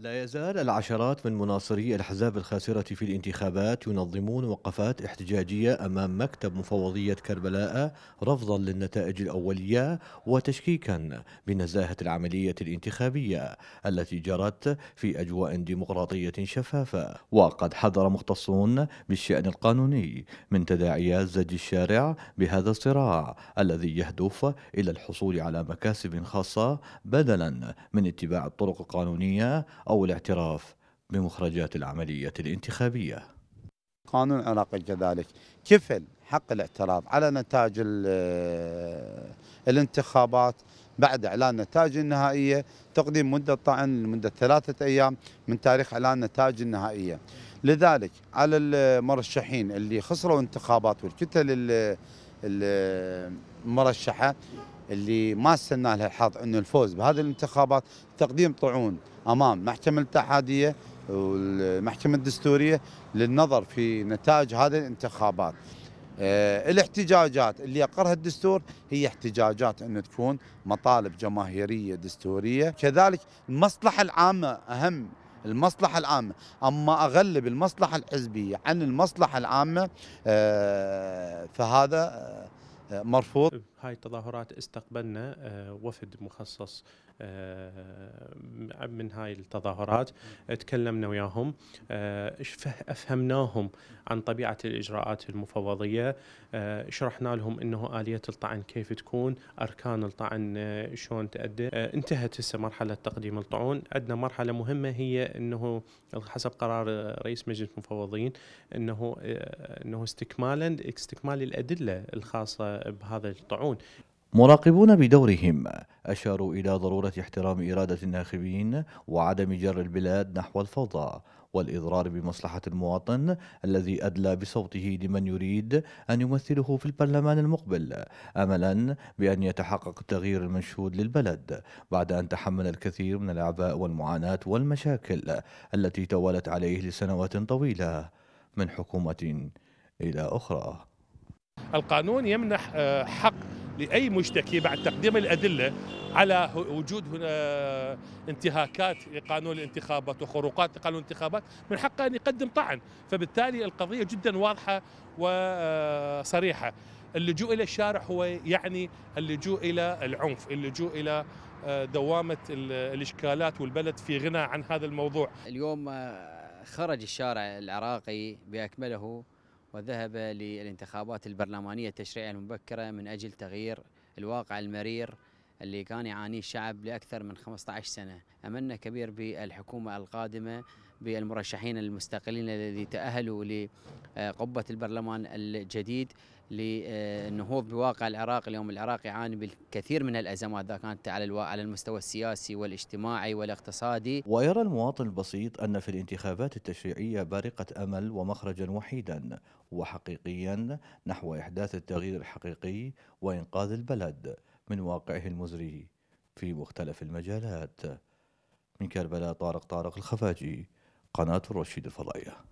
لا يزال العشرات من مناصري الأحزاب الخاسرة في الانتخابات ينظمون وقفات احتجاجية أمام مكتب مفوضية كربلاء رفضا للنتائج الأولية وتشكيكا بنزاهة العملية الانتخابية التي جرت في أجواء ديمقراطية شفافة وقد حذر مختصون بالشأن القانوني من تداعيات زج الشارع بهذا الصراع الذي يهدف إلى الحصول على مكاسب خاصة بدلا من اتباع الطرق القانونية أو الاعتراف بمخرجات العملية الانتخابية قانون العراقي كذلك كفل حق الاعتراض على نتائج آه، الانتخابات بعد اعلان النتائج النهائيه تقديم مده طعن لمده ثلاثه ايام من تاريخ اعلان النتائج النهائيه. لذلك على المرشحين اللي خسروا انتخابات والكتل المرشحه اللي ما استنى لها الحظ انه الفوز بهذه الانتخابات تقديم طعون امام محكمه الاتحاديه والمحكمه الدستوريه للنظر في نتائج هذه الانتخابات. أه الاحتجاجات اللي يقرها الدستور هي احتجاجات انه تكون مطالب جماهيريه دستوريه، كذلك المصلحه العامه اهم المصلحة العامة أما أغلب المصلحة الحزبية عن المصلحة العامة أه فهذا أه مرفوض هاي التظاهرات استقبلنا آه، وفد مخصص آه، من هاي التظاهرات تكلمنا وياهم آه، افهمناهم عن طبيعه الاجراءات المفوضيه شرحنا لهم انه اليه الطعن كيف تكون اركان الطعن شلون تأدي انتهت هسه مرحله تقديم الطعون عندنا مرحله مهمه هي انه حسب قرار رئيس مجلس المفوضين انه انه استكمالا استكمال الادله الخاصه بهذا الطعون يسمعون مراقبون بدورهم أشاروا إلى ضرورة احترام إرادة الناخبين وعدم جر البلاد نحو الفوضى والإضرار بمصلحة المواطن الذي أدلى بصوته لمن يريد أن يمثله في البرلمان المقبل أملا بأن يتحقق التغيير المنشود للبلد بعد أن تحمل الكثير من الأعباء والمعاناة والمشاكل التي توالت عليه لسنوات طويلة من حكومة إلى أخرى القانون يمنح آه، حق لأي مشتكي بعد تقديم الأدلة على وجود هنا انتهاكات لقانون الانتخابات وخروقات لقانون الانتخابات من حقه أن يقدم طعن فبالتالي القضية جدا واضحة وصريحة اللجوء إلى الشارع هو يعني اللجوء إلى العنف اللجوء إلى آه، دوامة الإشكالات والبلد في غنى عن هذا الموضوع اليوم آه، خرج الشارع العراقي بأكمله وذهب للانتخابات البرلمانية التشريعية المبكرة من أجل تغيير الواقع المرير اللي كان يعانيه الشعب لأكثر من 15 سنة أملنا كبير بالحكومة القادمة بالمرشحين المستقلين الذي تأهلوا لقبة البرلمان الجديد للنهوض بواقع العراق اليوم العراق يعاني بالكثير من الأزمات إذا كانت على على المستوى السياسي والاجتماعي والاقتصادي ويرى المواطن البسيط أن في الانتخابات التشريعية بارقة أمل ومخرجا وحيدا وحقيقيا نحو إحداث التغيير الحقيقي وإنقاذ البلد من واقعه المزري في مختلف المجالات من كربلاء طارق طارق الخفاجي قناة الرشيد الفضائية